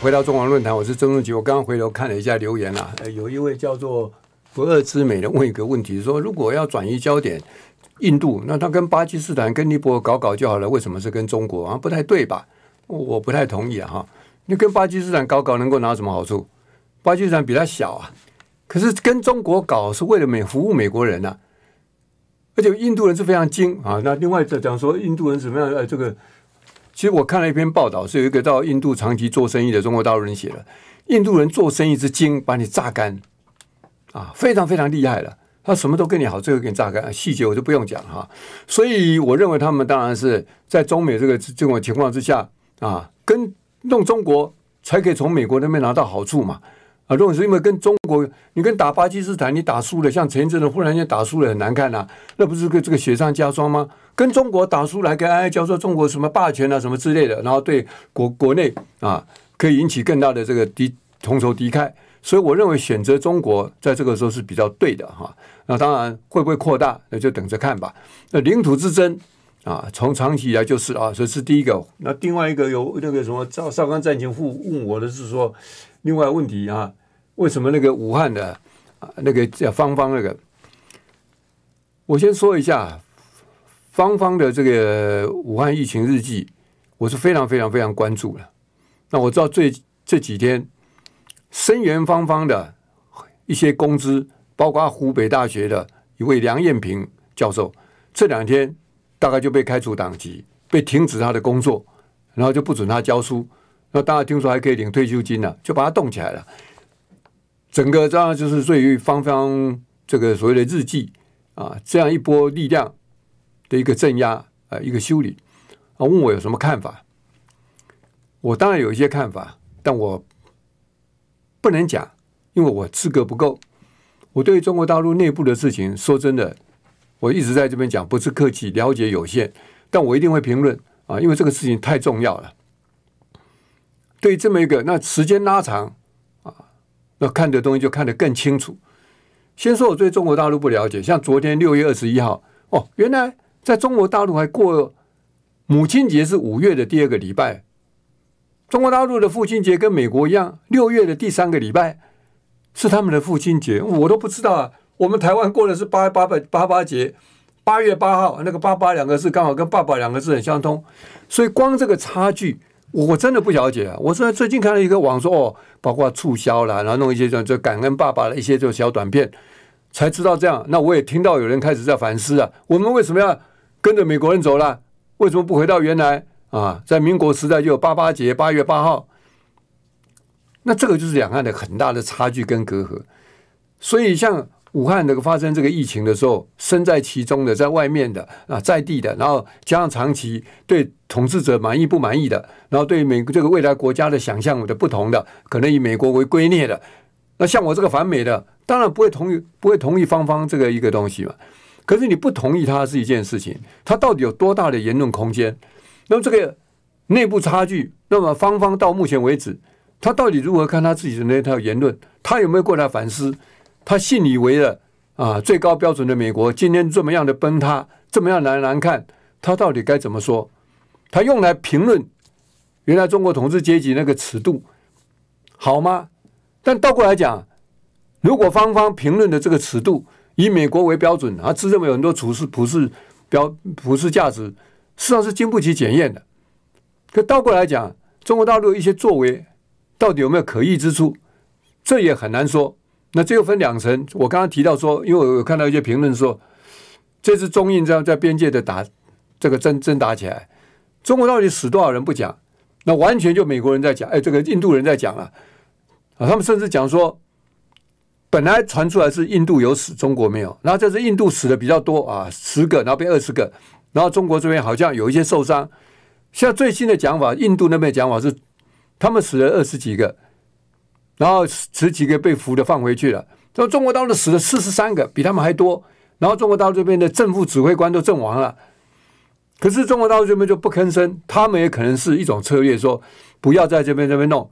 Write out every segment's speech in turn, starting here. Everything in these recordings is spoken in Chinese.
回到中华论坛，我是曾荣吉。我刚刚回头看了一下留言呃、有一位叫做不二之美的问一个问题，说如果要转移焦点，印度那他跟巴基斯坦、跟尼泊尔搞搞就好了，为什么是跟中国啊？不太对吧？我不太同意哈。你跟巴基斯坦搞搞能够拿什么好处？巴基斯坦比他小啊，可是跟中国搞是为了美服务美国人啊，而且印度人是非常精啊。那另外再讲说印度人怎么样？哎，这个。其实我看了一篇报道，是有一个到印度长期做生意的中国大陆人写的。印度人做生意之精，把你榨干，啊，非常非常厉害了。他什么都跟你好，最后给你榨干。细节我就不用讲哈。所以我认为他们当然是在中美这个这种情况之下啊，跟弄中国才可以从美国那边拿到好处嘛。啊，如果是因为跟中国，你跟打巴基斯坦，你打输了，像前一阵子忽然间打输了，很难看呐，那不是个这个雪上加霜吗？跟中国打输了，跟哎叫做中国什么霸权啊什么之类的，然后对国国内啊可以引起更大的这个敌同仇敌忾，所以我认为选择中国在这个时候是比较对的哈。那当然会不会扩大，那就等着看吧。那领土之争。啊，从长期以来就是啊，这是第一个。那另外一个有那个什么赵绍刚战前户问我的是说，另外问题啊，为什么那个武汉的啊那个叫芳芳那个？我先说一下芳芳的这个武汉疫情日记，我是非常非常非常关注的。那我知道最这几天声援芳芳的一些公司，包括湖北大学的一位梁艳平教授这两天。大概就被开除党籍，被停止他的工作，然后就不准他教书。那大家听说还可以领退休金呢，就把他冻起来了。整个这样就是对于芳芳这个所谓的日记啊，这样一波力量的一个镇压，呃，一个修理。啊，问我有什么看法？我当然有一些看法，但我不能讲，因为我资格不够。我对中国大陆内部的事情，说真的。我一直在这边讲，不是客气，了解有限，但我一定会评论啊，因为这个事情太重要了。对这么一个，那时间拉长啊，那看的东西就看得更清楚。先说我对中国大陆不了解，像昨天六月二十一号，哦，原来在中国大陆还过母亲节，是五月的第二个礼拜。中国大陆的父亲节跟美国一样，六月的第三个礼拜是他们的父亲节，我都不知道啊。我们台湾过的是八八百八八节，八月八号，那个“八八”两个字刚好跟“爸爸”两个字很相通，所以光这个差距，我真的不了解。我最近看了一个网说，哦，包括促销了，然后弄一些就感恩爸爸的一些这种小短片，才知道这样。那我也听到有人开始在反思啊，我们为什么要跟着美国人走了？为什么不回到原来啊？在民国时代就有八八节，八月八号。那这个就是两岸的很大的差距跟隔阂，所以像。武汉这个发生这个疫情的时候，身在其中的，在外面的啊，在地的，然后加上长期对统治者满意不满意的，然后对美这个未来国家的想象的不同的，可能以美国为归臬的，那像我这个反美的，当然不会同意，不会同意方方这个一个东西嘛。可是你不同意它是一件事情，它到底有多大的言论空间？那么这个内部差距，那么方方到目前为止，他到底如何看他自己的那套言论？他有没有过来反思？他信以为了啊，最高标准的美国今天这么样的崩塌，这么样难难看，他到底该怎么说？他用来评论原来中国统治阶级那个尺度好吗？但倒过来讲，如果方方评论的这个尺度以美国为标准，啊，自认为有很多处事不是标不是价值，事实上是经不起检验的。可倒过来讲，中国大陆一些作为到底有没有可疑之处，这也很难说。那这又分两层，我刚刚提到说，因为我有看到一些评论说，这次中印这样在边界的打这个争争打起来，中国到底死多少人不讲，那完全就美国人在讲，哎，这个印度人在讲了，啊，他们甚至讲说，本来传出来是印度有死中国没有，然后这次印度死的比较多啊，十个，然后变二十个，然后中国这边好像有一些受伤，像最新的讲法，印度那边讲法是他们死了二十几个。然后十几个被俘的放回去了。说中国大陆死了四十三个，比他们还多。然后中国大陆这边的政府指挥官都阵亡了。可是中国大陆这边就不吭声。他们也可能是一种策略，说不要在这边这边弄。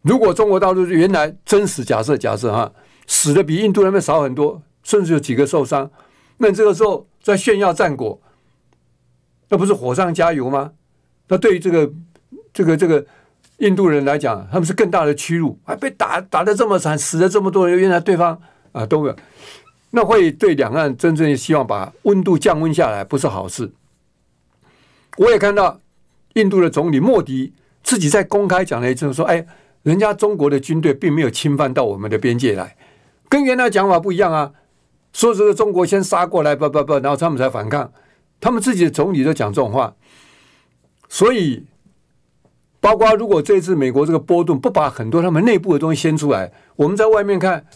如果中国大陆原来真实假设假设哈，死的比印度那边少很多，甚至有几个受伤，那这个时候在炫耀战果，那不是火上加油吗？那对于这个这个这个。印度人来讲，他们是更大的屈辱，还被打打的这么惨，死了这么多人。原来对方啊都有，那会对两岸真正希望把温度降温下来，不是好事。我也看到印度的总理莫迪自己在公开讲了一阵，说：“哎，人家中国的军队并没有侵犯到我们的边界来，跟原来讲法不一样啊。”说这个中国先杀过来，不不不，然后他们才反抗，他们自己的总理都讲这种话，所以。包括如果这次美国这个波动不把很多他们内部的东西掀出来，我们在外面看，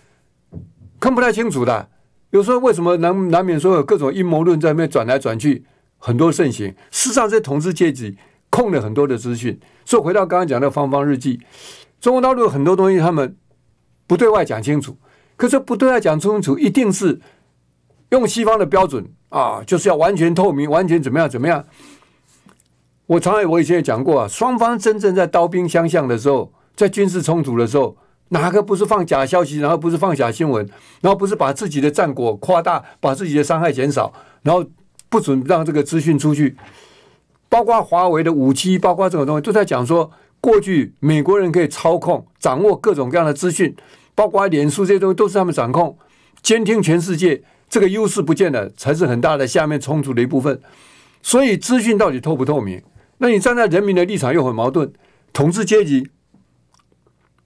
看不太清楚的。有时候为什么难难免说有各种阴谋论在那边转来转去，很多盛行。事实上，这统治阶级控了很多的资讯。所以回到刚刚讲的《方方日记》，中国大陆很多东西他们不对外讲清楚，可是不对外讲清楚，一定是用西方的标准啊，就是要完全透明，完全怎么样怎么样。我常也，我以前也讲过啊，双方真正在刀兵相向的时候，在军事冲突的时候，哪个不是放假消息，然后不是放假新闻，然后不是把自己的战果夸大，把自己的伤害减少，然后不准让这个资讯出去，包括华为的武器，包括这种东西，都在讲说，过去美国人可以操控、掌握各种各样的资讯，包括脸书这些东西都是他们掌控、监听全世界，这个优势不见了，才是很大的下面冲突的一部分。所以资讯到底透不透明？那你站在人民的立场又很矛盾，统治阶级，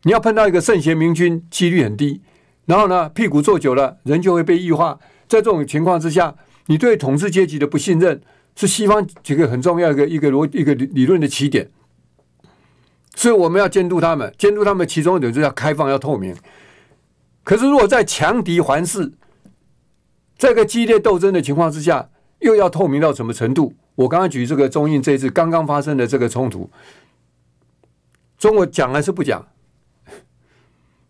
你要碰到一个圣贤明君，几率很低。然后呢，屁股坐久了，人就会被异化。在这种情况之下，你对统治阶级的不信任，是西方几个很重要一个一个逻一个理论的起点。所以我们要监督他们，监督他们，其中一点就是要开放，要透明。可是如果在强敌环视、这个激烈斗争的情况之下，又要透明到什么程度？我刚刚举这个中印这一次刚刚发生的这个冲突，中国讲还是不讲？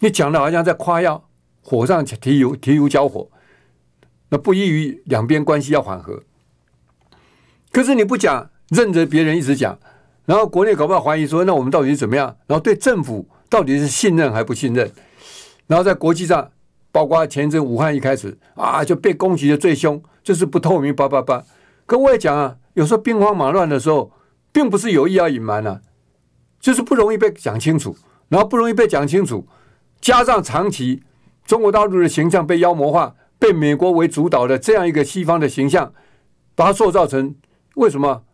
你讲的好像在夸耀，火上提油提油交火，那不利于两边关系要缓和。可是你不讲，任着别人一直讲，然后国内搞不好怀疑说那我们到底怎么样？然后对政府到底是信任还不信任？然后在国际上，包括前一阵武汉一开始啊就被攻击的最凶，就是不透明八八八。可我也讲啊。有时候兵荒马乱的时候，并不是有意要隐瞒的，就是不容易被讲清楚，然后不容易被讲清楚，加上长期中国大陆的形象被妖魔化，被美国为主导的这样一个西方的形象把它塑造成，为什么？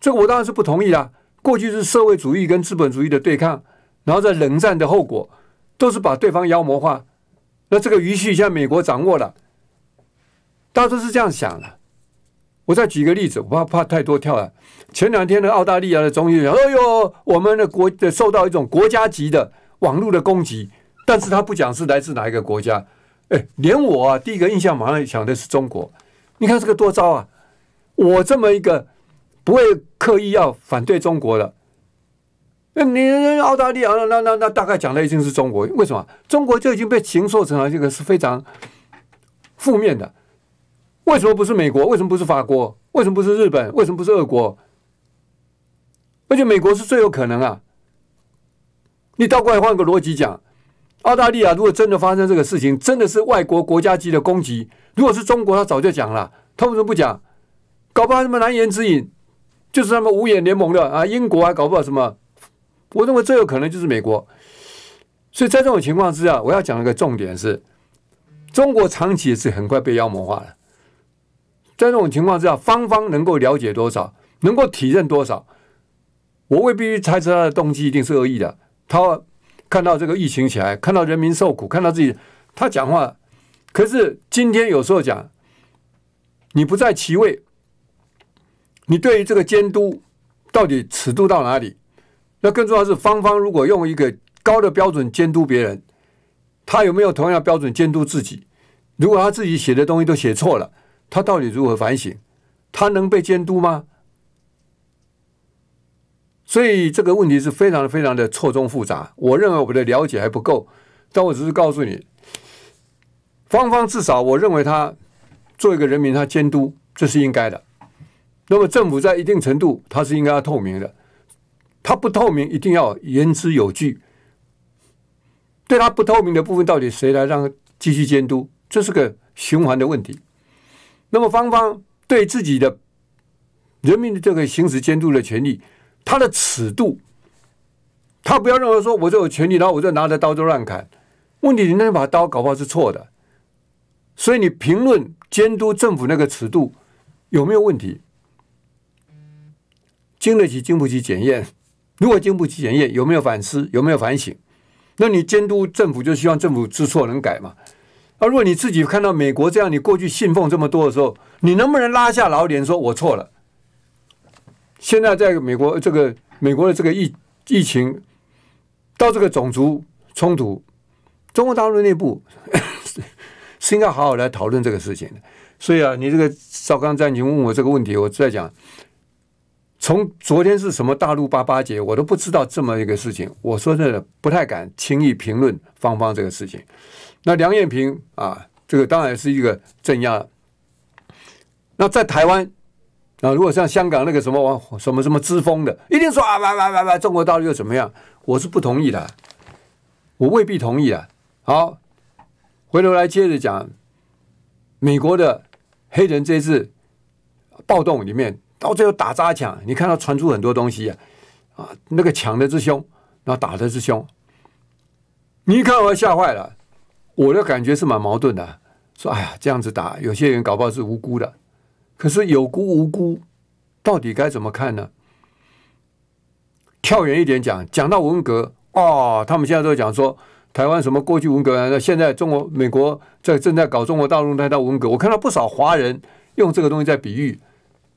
这个我当然是不同意啦。过去是社会主义跟资本主义的对抗，然后在冷战的后果都是把对方妖魔化，那这个余绪现在美国掌握了，大多是这样想的。我再举一个例子，我怕怕太多跳了。前两天的澳大利亚的综艺讲：“哎呦，我们的国受到一种国家级的网络的攻击，但是他不讲是来自哪一个国家。”哎，连我啊，第一个印象马上想的是中国。你看这个多糟啊！我这么一个不会刻意要反对中国的，那你澳大利亚那那那大概讲的已经是中国。为什么？中国就已经被形塑成了这个是非常负面的。为什么不是美国？为什么不是法国？为什么不是日本？为什么不是俄国？而且美国是最有可能啊！你倒过来换个逻辑讲，澳大利亚如果真的发生这个事情，真的是外国国家级的攻击，如果是中国，他早就讲了，他为什么不讲，搞不好什么难言之隐，就是他们五眼联盟的啊，英国啊，搞不好什么。我认为最有可能就是美国。所以在这种情况之下，我要讲一个重点是，中国长期是很快被妖魔化的。在这种情况之下，方方能够了解多少，能够体认多少，我未必猜测他的动机一定是恶意的。他看到这个疫情起来，看到人民受苦，看到自己，他讲话，可是今天有时候讲，你不在其位，你对于这个监督到底尺度到哪里？那更重要是，方方如果用一个高的标准监督别人，他有没有同样标准监督自己？如果他自己写的东西都写错了？他到底如何反省？他能被监督吗？所以这个问题是非常非常的错综复杂。我认为我们的了解还不够，但我只是告诉你，芳芳至少我认为他做一个人民，他监督这是应该的。那么政府在一定程度，它是应该要透明的。它不透明，一定要言之有据。对它不透明的部分，到底谁来让继续监督？这是个循环的问题。那么，芳芳对自己的人民的这个行使监督的权利，他的尺度，他不要认为说我就有权利，然后我就拿着刀就乱砍。问题你那把刀搞不好是错的。所以你评论监督政府那个尺度有没有问题，经得起经不起检验？如果经不起检验，有没有反思？有没有反省？那你监督政府就希望政府知错能改嘛？而如果你自己看到美国这样，你过去信奉这么多的时候，你能不能拉下老脸说“我错了”？现在在美国这个美国的这个疫疫情，到这个种族冲突，中国大陆内部 是应该好好来讨论这个事情的。所以啊，你这个赵刚站，你问我这个问题，我在讲从昨天是什么大陆八八节，我都不知道这么一个事情。我说真的不太敢轻易评论芳芳这个事情。那梁艳平啊，这个当然是一个镇压。那在台湾，啊，如果像香港那个什么什么什么之风的，一定说啊，哇哇哇哇，中国大陆又怎么样？我是不同意的，我未必同意的。好，回头来接着讲，美国的黑人这次暴动里面，到最后打砸抢，你看到传出很多东西啊，啊，那个抢的是凶，然后打的是凶，你一看我吓坏了。我的感觉是蛮矛盾的，说哎呀这样子打，有些人搞不好是无辜的，可是有辜无辜，到底该怎么看呢？跳远一点讲，讲到文革哦，他们现在都讲说台湾什么过去文革那现在中国美国在正在搞中国大陆那搞文革，我看到不少华人用这个东西在比喻，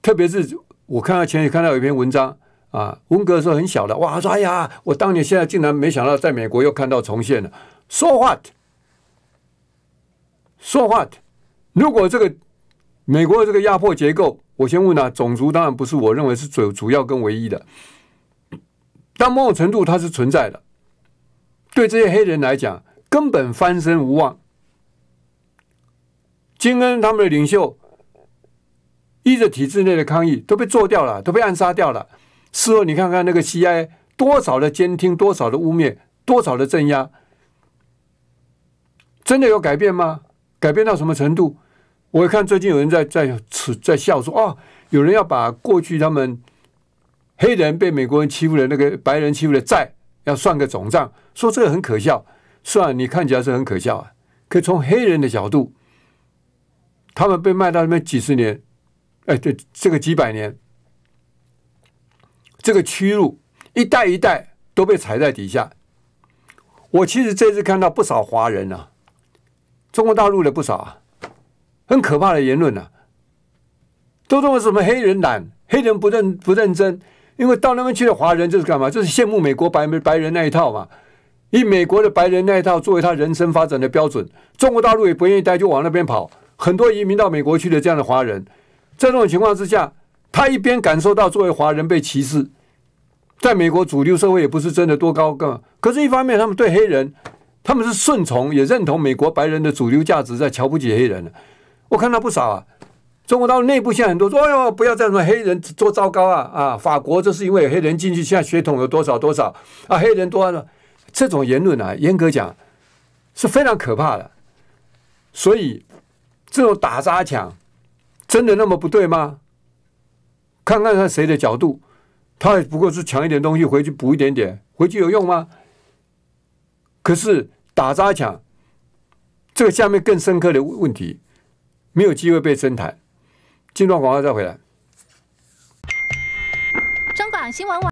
特别是我看到前也看到有一篇文章啊，文革的时候很小的，哇，说哎呀，我当年现在竟然没想到在美国又看到重现了，说话。说话，如果这个美国的这个压迫结构，我先问啊，种族当然不是我认为是主主要跟唯一的，但某种程度它是存在的。对这些黑人来讲，根本翻身无望。金恩他们的领袖，依着体制内的抗议都被做掉了，都被暗杀掉了。事后你看看那个 C.I. 多少的监听，多少的污蔑，多少的镇压，真的有改变吗？改变到什么程度？我看最近有人在在在笑说啊，有人要把过去他们黑人被美国人欺负的，那个白人欺负的债要算个总账，说这个很可笑。算你看起来是很可笑啊，可从黑人的角度，他们被卖到那边几十年，哎，对，这个几百年，这个屈辱一代一代都被踩在底下。我其实这次看到不少华人啊。中国大陆的不少啊，很可怕的言论啊，都认为什么黑人懒，黑人不认不认真，因为到那边去的华人就是干嘛？就是羡慕美国白白人那一套嘛，以美国的白人那一套作为他人生发展的标准。中国大陆也不愿意待，就往那边跑。很多移民到美国去的这样的华人，在这种情况之下，他一边感受到作为华人被歧视，在美国主流社会也不是真的多高个，可是一方面他们对黑人。他们是顺从，也认同美国白人的主流价值，在瞧不起黑人。我看到不少啊。中国到内部现在很多说：“哎呦，不要再说黑人多糟糕啊！”啊，法国这是因为黑人进去，现在血统有多少多少啊？黑人多，了，这种言论啊，严格讲是非常可怕的。所以这种打砸抢真的那么不对吗？看看看谁的角度，他也不过是抢一点东西回去补一点点，回去有用吗？可是。打砸抢，这个下面更深刻的问题，没有机会被深谈。金段广告再回来。中广新闻网。